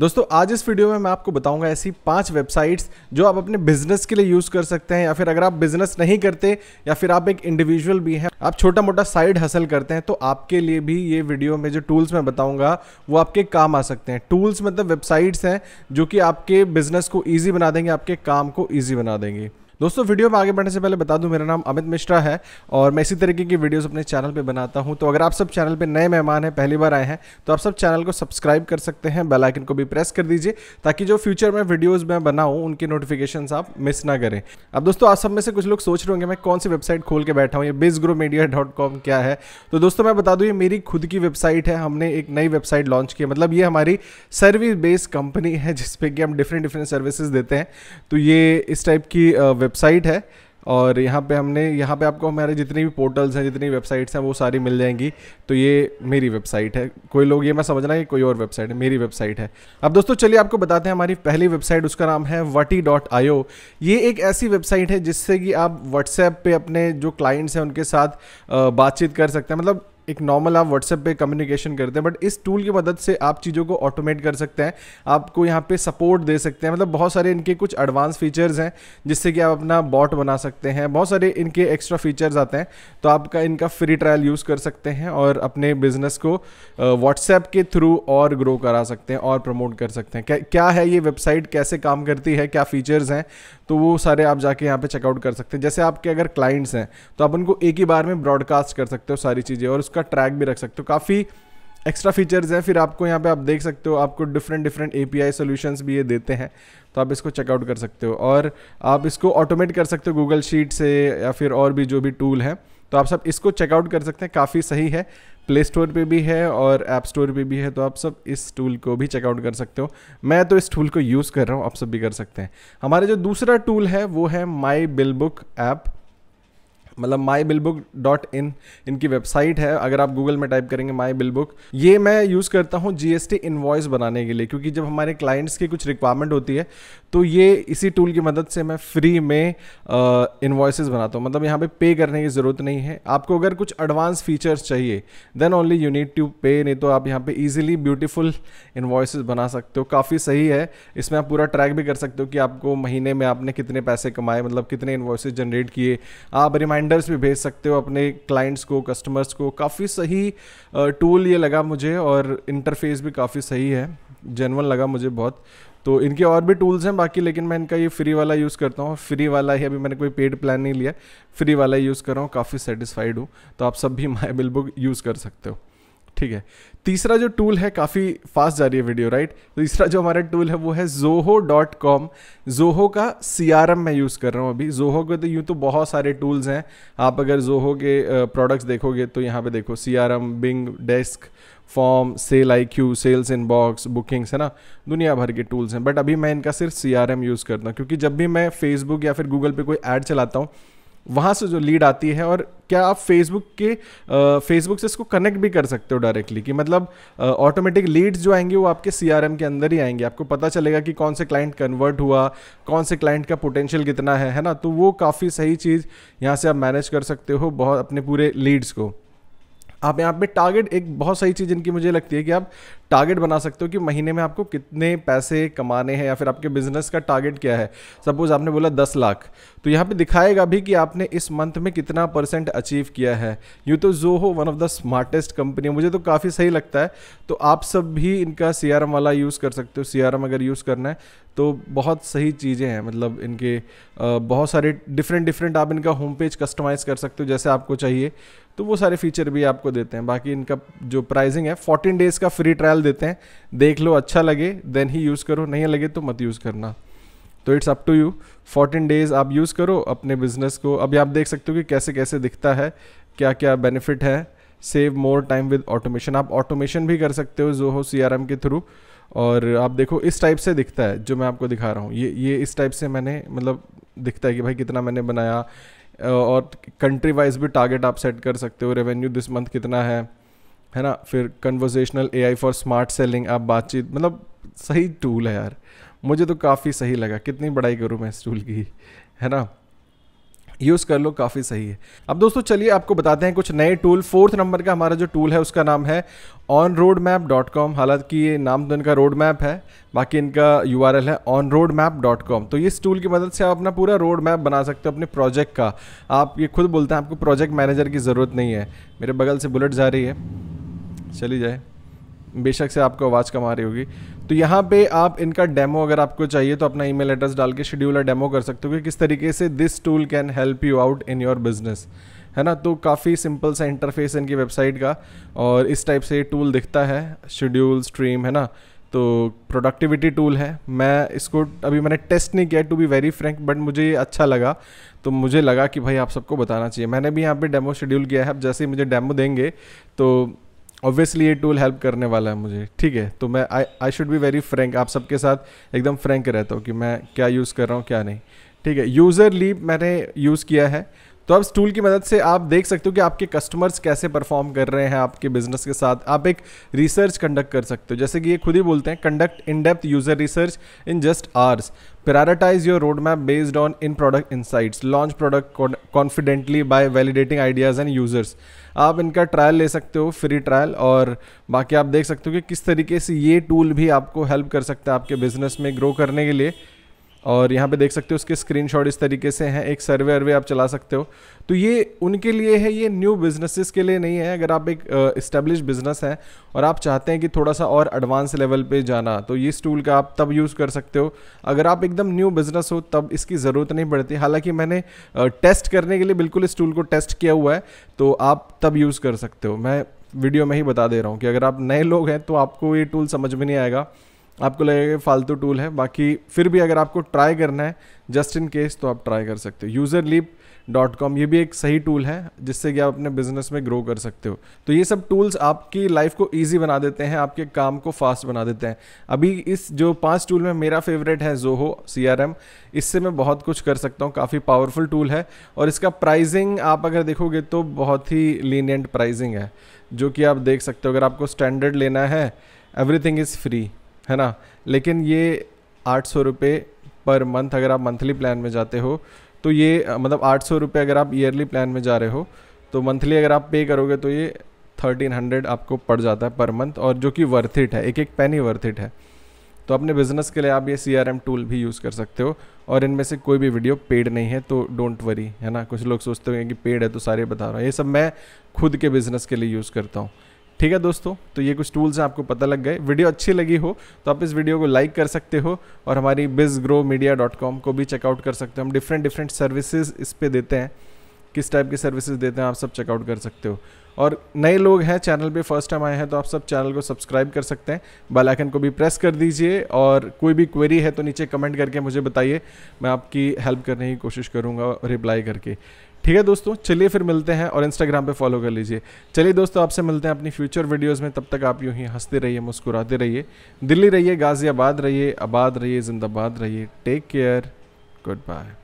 दोस्तों आज इस वीडियो में मैं आपको बताऊंगा ऐसी पांच वेबसाइट्स जो आप अपने बिजनेस के लिए यूज कर सकते हैं या फिर अगर आप बिजनेस नहीं करते या फिर आप एक इंडिविजुअल भी हैं आप छोटा मोटा साइड हासिल करते हैं तो आपके लिए भी ये वीडियो में जो टूल्स मैं बताऊंगा वो आपके काम आ सकते हैं टूल्स मतलब वेबसाइट्स हैं जो कि आपके बिजनेस को ईजी बना देंगे आपके काम को ईजी बना देंगे दोस्तों वीडियो में आगे बढ़ने से पहले बता दूं मेरा नाम अमित मिश्रा है और मैं इसी तरीके की वीडियोस अपने चैनल पे बनाता हूं तो अगर आप सब चैनल पे नए मेहमान हैं पहली बार आए हैं तो आप सब चैनल को सब्सक्राइब कर सकते हैं बेल आइकन को भी प्रेस कर दीजिए ताकि जो फ्यूचर में वीडियोज़ मैं बनाऊँ उनकी नोटिफिकेशन आप मिस ना करें अब दोस्तों आप सब में से कुछ लोग सोच रहे होंगे मैं कौन सी वेबसाइट खोल के बैठा हूँ ये बिज ग्रो मीडिया डॉट कॉम क्या है तो दोस्तों मैं बता दूँ ये मेरी खुद की वेबसाइट है हमने एक नई वेबसाइट लॉन्च की है मतलब ये हमारी सर्विस बेस्ड कंपनी है जिसपे कि हम डिफरेंट डिफरेंट सर्विसेज देते हैं तो ये इस टाइप की वेबसाइट है और यहाँ पे हमने यहाँ पे आपको हमारे जितनी भी पोर्टल्स हैं जितनी वेबसाइट्स हैं वो सारी मिल जाएंगी तो ये मेरी वेबसाइट है कोई लोग ये मैं समझना कि कोई और वेबसाइट है मेरी वेबसाइट है अब दोस्तों चलिए आपको बताते हैं हमारी पहली वेबसाइट उसका नाम है वटी डॉट आयो ये एक ऐसी वेबसाइट है जिससे कि आप व्हाट्सएप पे अपने जो क्लाइंट्स हैं उनके साथ बातचीत कर सकते हैं मतलब एक नॉर्मल आप व्हाट्सएप पे कम्युनिकेशन करते हैं बट इस टूल की मदद से आप चीज़ों को ऑटोमेट कर सकते हैं आपको यहाँ पे सपोर्ट दे सकते हैं मतलब बहुत सारे इनके कुछ एडवांस फीचर्स हैं जिससे कि आप अपना बॉट बना सकते हैं बहुत सारे इनके एक्स्ट्रा फीचर्स आते हैं तो आपका इनका फ्री ट्रायल यूज़ कर सकते हैं और अपने बिजनेस को व्हाट्सएप के थ्रू और ग्रो करा सकते हैं और प्रमोट कर सकते हैं क्या है ये वेबसाइट कैसे काम करती है क्या फीचर्स हैं तो वो सारे आप जाके यहाँ पर चेकआउट कर सकते हैं जैसे आपके अगर क्लाइंट्स हैं तो आप उनको एक ही बार में ब्रॉडकास्ट कर सकते हो सारी चीज़ें और उसका ट्रैक भी रख सकते हो काफ़ी एक्स्ट्रा फीचर्स हैं फिर आपको यहाँ पे आप देख सकते हो आपको different different A P I solutions भी ये देते हैं तो आप इसको चेकआउट कर सकते हो और आप इसको ऑटोमेट कर सकते हो गूगल शीट से या फिर और भी जो भी टूल है तो आप सब इसको चेकआउट कर सकते हैं काफ़ी सही है प्ले स्टोर पे भी है और ऐप स्टोर पे भी है तो आप सब इस टूल को भी चेकआउट कर सकते हो मैं तो इस टूल को यूज़ कर रहा हूँ आप सब भी कर सकते हैं हमारे जो दूसरा टूल है वो है माई बिल बुक ऐप मतलब my bill book dot in इनकी वेबसाइट है अगर आप गूगल में टाइप करेंगे माई बिल बुक ये मैं यूज़ करता हूँ जी एस टी इन्वॉइस बनाने के लिए क्योंकि जब हमारे क्लाइंट्स की कुछ रिक्वायरमेंट होती है तो ये इसी टूल की मदद से मैं फ्री में इन्वॉइसेस बनाता हूँ मतलब यहाँ पे पे करने की ज़रूरत नहीं है आपको अगर कुछ एडवांस फीचर्स चाहिए then only you need to pay नहीं तो आप यहाँ पे ईजिली ब्यूटीफुल इन्वॉइसेस बना सकते हो काफ़ी सही है इसमें आप पूरा ट्रैक भी कर सकते हो कि आपको महीने में आपने कितने पैसे कमाए मतलब कितने इन्वॉइसेस जनरेट किए आप रिमाइंड रिमाइंडर्स भी भेज सकते हो अपने क्लाइंट्स को कस्टमर्स को काफ़ी सही टूल ये लगा मुझे और इंटरफेस भी काफ़ी सही है जेनवन लगा मुझे बहुत तो इनके और भी टूल्स हैं बाकी लेकिन मैं इनका ये फ्री वाला यूज़ करता हूँ फ्री वाला ही अभी मैंने कोई पेड प्लान नहीं लिया फ्री वाला यूज़ कर रहा हूँ काफ़ी सेटिस्फाइड हूँ तो आप सब भी माई बिल बुक यूज़ कर सकते हो ठीक है तीसरा जो टूल है काफ़ी फास्ट जा रही है वीडियो राइट तीसरा जो हमारा टूल है वो है जोहो डॉट कॉम जोहो का सी आर एम मैं यूज़ कर रहा हूँ अभी जोहो के तो यूँ तो बहुत सारे टूल्स हैं आप अगर जोहो के प्रोडक्ट्स देखोगे तो यहाँ पे देखो सी आर एम बिंग desk form sales I Q sales inbox bookings है ना दुनिया भर के टूल्स हैं बट अभी मैं इनका सिर्फ सी आर एम यूज़ करता हूँ क्योंकि जब भी मैं फेसबुक या फिर गूगल पे कोई ऐड चलाता हूँ वहाँ से जो लीड आती है और क्या आप फेसबुक के फेसबुक से इसको कनेक्ट भी कर सकते हो डायरेक्टली कि मतलब ऑटोमेटिक लीड्स जो आएंगे वो आपके सी के अंदर ही आएंगे आपको पता चलेगा कि कौन से क्लाइंट कन्वर्ट हुआ कौन से क्लाइंट का पोटेंशियल कितना है है ना तो वो काफ़ी सही चीज़ यहाँ से आप मैनेज कर सकते हो बहुत अपने पूरे लीड्स को आप यहाँ पे टारगेट एक बहुत सही चीज़ इनकी मुझे लगती है कि आप टारगेट बना सकते हो कि महीने में आपको कितने पैसे कमाने हैं या फिर आपके बिजनेस का टारगेट क्या है सपोज आपने बोला दस लाख तो यहाँ पे दिखाएगा भी कि आपने इस मंथ में कितना परसेंट अचीव किया है यू तो जो हो one of the smartest company मुझे तो काफ़ी सही लगता है तो आप सब भी इनका सी वाला यूज़ कर सकते हो सी अगर यूज़ करना है तो बहुत सही चीज़ें हैं मतलब इनके बहुत सारे डिफरेंट डिफरेंट आप इनका होम पेज कस्टमाइज़ कर सकते हो जैसे आपको चाहिए तो वो सारे फीचर भी आपको देते हैं बाकी इनका जो प्राइसिंग है 14 डेज़ का फ्री ट्रायल देते हैं देख लो अच्छा लगे देन ही यूज़ करो नहीं लगे तो मत यूज़ करना तो it's up to you 14 days आप यूज़ करो अपने बिजनेस को अभी आप देख सकते हो कि कैसे कैसे दिखता है क्या क्या बेनिफिट है save more time with automation आप ऑटोमेशन भी कर सकते हो जो हो सी के थ्रू और आप देखो इस टाइप से दिखता है जो मैं आपको दिखा रहा हूँ ये ये इस टाइप से मैंने मतलब दिखता है कि भाई कितना मैंने बनाया और कंट्री वाइज भी टारगेट आप सेट कर सकते हो रेवेन्यू दिस मंथ कितना है है ना फिर conversational A for smart selling आप बातचीत मतलब सही टूल है यार मुझे तो काफ़ी सही लगा कितनी बड़ाई करूँ मैं इस टूल की है ना यूज़ कर लो काफ़ी सही है अब दोस्तों चलिए आपको बताते हैं कुछ नए टूल फोर्थ नंबर का हमारा जो टूल है उसका नाम है on road map dot com हालांकि ये नाम तो इनका रोड मैप है बाकी इनका यू आर एल है on road map dot com तो इस टूल की मदद से आप अपना पूरा रोड मैप बना सकते हो अपने प्रोजेक्ट का आप ये खुद बोलते हैं आपको प्रोजेक्ट मैनेजर की ज़रूरत नहीं है मेरे बगल से बुलेट जा रही है चली जाए बेशक से आपको आवाज़ कम आ रही होगी तो यहाँ पे आप इनका डेमो अगर आपको चाहिए तो अपना ईमेल एड्रेस डाल के शेड्यूलर डेमो कर सकते हो कि किस तरीके से this tool can help you out in your business है ना तो काफ़ी सिंपल सा इंटरफेस है इनकी वेबसाइट का और इस टाइप से टूल दिखता है शेड्यूल स्ट्रीम है ना तो प्रोडक्टिविटी टूल है मैं इसको अभी मैंने टेस्ट नहीं किया to be very frank but मुझे ये अच्छा लगा तो मुझे लगा कि भाई आप सबको बताना चाहिए मैंने भी यहाँ पे डेमो शेड्यूल किया है अब जैसे ही मुझे डेमो देंगे तो ऑब्वियसली ये टूल हेल्प करने वाला है मुझे ठीक है तो मैं I I should be very frank आप सबके साथ एकदम फ्रेंक रहता हूँ कि मैं क्या यूज़ कर रहा हूँ क्या नहीं ठीक है यूज़र लीप मैंने यूज़ किया है तो अब इस टूल की मदद से आप देख सकते हो कि आपके कस्टमर्स कैसे परफॉर्म कर रहे हैं आपके बिजनेस के साथ आप एक रिसर्च कंडक्ट कर सकते हो जैसे कि ये खुद ही बोलते हैं conduct in depth user research in just hours your road map based on in product insights launch product confidently by validating ideas and users आप इनका ट्रायल ले सकते हो फ्री ट्रायल और बाकी आप देख सकते हो कि किस तरीके से ये टूल भी आपको हेल्प कर सकता है आपके बिजनेस में ग्रो करने के लिए और यहाँ पे देख सकते हो उसके स्क्रीनशॉट इस तरीके से हैं एक सर्वे अर्वे आप चला सकते हो तो ये उनके लिए है ये न्यू बिजनेसेस के लिए नहीं है अगर आप एक इस्टेब्लिश बिजनेस हैं और आप चाहते हैं कि थोड़ा सा और एडवांस लेवल पे जाना तो ये टूल का आप तब यूज़ कर सकते हो अगर आप एकदम न्यू बिजनेस हो तब इसकी ज़रूरत नहीं पड़ती हालांकि मैंने टेस्ट करने के लिए बिल्कुल इस टूल को टेस्ट किया हुआ है तो आप तब यूज़ कर सकते हो मैं वीडियो में ही बता दे रहा हूँ कि अगर आप नए लोग हैं तो आपको ये टूल समझ में नहीं आएगा आपको लगेगा फालतू टूल है बाकी फिर भी अगर आपको ट्राई करना है जस्ट इन केस तो आप ट्राई कर सकते हो यूज़र लीप डॉट कॉम ये भी एक सही टूल है जिससे कि आप अपने बिजनेस में ग्रो कर सकते हो तो ये सब टूल्स आपकी लाइफ को ईजी बना देते हैं आपके काम को फास्ट बना देते हैं अभी इस जो पांच टूल में मेरा फेवरेट है जोहो सी आर एम इससे मैं बहुत कुछ कर सकता हूँ काफ़ी पावरफुल टूल है और इसका प्राइजिंग आप अगर देखोगे तो बहुत ही लीनियंट प्राइजिंग है जो कि आप देख सकते हो अगर आपको स्टैंडर्ड लेना है एवरीथिंग इज़ फ्री है ना लेकिन ये आठ सौ रुपये पर मंथ अगर आप मंथली प्लान में जाते हो तो ये मतलब आठ सौ रुपये अगर आप ईयरली प्लान में जा रहे हो तो मंथली अगर आप पे करोगे तो ये थर्टीन हंड्रेड आपको पड़ जाता है पर मंथ और जो कि वर्थ इट है एक एक पेन ही वर्थ इट है तो अपने बिजनेस के लिए आप ये सी टूल भी यूज़ कर सकते हो और इनमें से कोई भी वीडियो पेड नहीं है तो डोंट वरी है ना कुछ लोग सोचते होंगे कि पेड है तो सारे बता रहा हूँ ये सब मैं खुद के बिज़नेस के लिए यूज़ करता हूँ ठीक है दोस्तों तो ये कुछ टूल्स हैं आपको पता लग गए वीडियो अच्छी लगी हो तो आप इस वीडियो को लाइक कर सकते हो और हमारी बिज ग्रो मीडिया डॉट कॉम को भी चेकआउट कर सकते हो हम डिफरेंट डिफरेंट सर्विसेज इस पर देते हैं किस टाइप की सर्विसेज देते हैं आप सब चेकआउट कर सकते हो और नए लोग हैं चैनल पे फर्स्ट टाइम आए हैं तो आप सब चैनल को सब्सक्राइब कर सकते हैं बेल आइकन को भी प्रेस कर दीजिए और कोई भी क्वेरी है तो नीचे कमेंट करके मुझे बताइए मैं आपकी हेल्प करने की कोशिश करूँगा रिप्लाई करके ठीक है दोस्तों चलिए फिर मिलते हैं और इंस्टाग्राम पे फॉलो कर लीजिए चलिए दोस्तों आपसे मिलते हैं अपनी फ्यूचर वीडियोस में तब तक आप यूँ ही हंसते रहिए मुस्कुराते रहिए दिल्ली रहिए गाज़ियाबाद रहिए आबाद रहिए जिंदाबाद रहिए टेक केयर गुड बाय